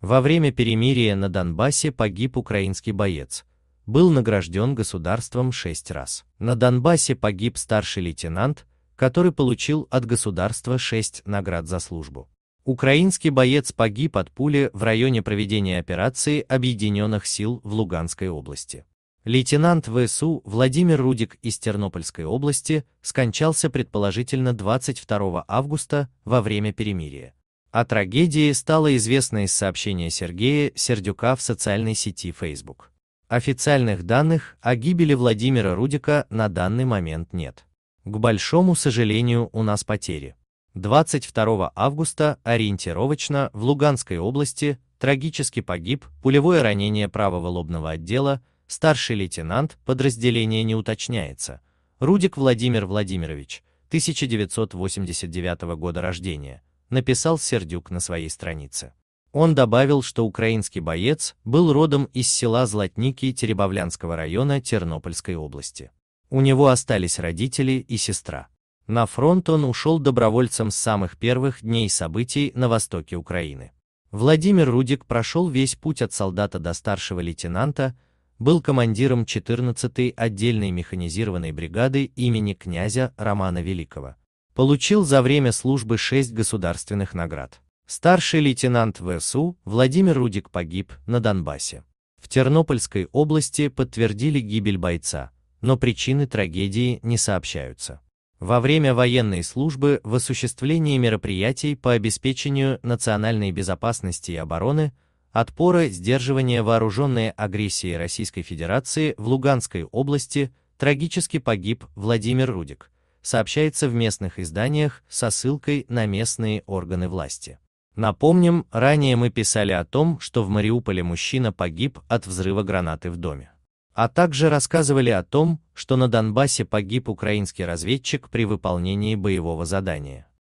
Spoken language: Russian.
Во время перемирия на Донбассе погиб украинский боец, был награжден государством шесть раз. На Донбассе погиб старший лейтенант, который получил от государства шесть наград за службу. Украинский боец погиб от пули в районе проведения операции Объединенных сил в Луганской области. Лейтенант ВСУ Владимир Рудик из Тернопольской области скончался предположительно 22 августа во время перемирия. О трагедии стало известно из сообщения Сергея Сердюка в социальной сети Facebook. Официальных данных о гибели Владимира Рудика на данный момент нет. К большому сожалению, у нас потери. 22 августа ориентировочно в Луганской области трагически погиб пулевое ранение правого лобного отдела, старший лейтенант, подразделение не уточняется, Рудик Владимир Владимирович, 1989 года рождения, написал Сердюк на своей странице. Он добавил, что украинский боец был родом из села Златники Теребовлянского района Тернопольской области. У него остались родители и сестра. На фронт он ушел добровольцем с самых первых дней событий на востоке Украины. Владимир Рудик прошел весь путь от солдата до старшего лейтенанта, был командиром 14-й отдельной механизированной бригады имени князя Романа Великого. Получил за время службы 6 государственных наград. Старший лейтенант ВСУ Владимир Рудик погиб на Донбассе. В Тернопольской области подтвердили гибель бойца, но причины трагедии не сообщаются. Во время военной службы в осуществлении мероприятий по обеспечению национальной безопасности и обороны, отпора сдерживания вооруженной агрессии Российской Федерации в Луганской области трагически погиб Владимир Рудик – сообщается в местных изданиях со ссылкой на местные органы власти. Напомним, ранее мы писали о том, что в Мариуполе мужчина погиб от взрыва гранаты в доме. А также рассказывали о том, что на Донбассе погиб украинский разведчик при выполнении боевого задания.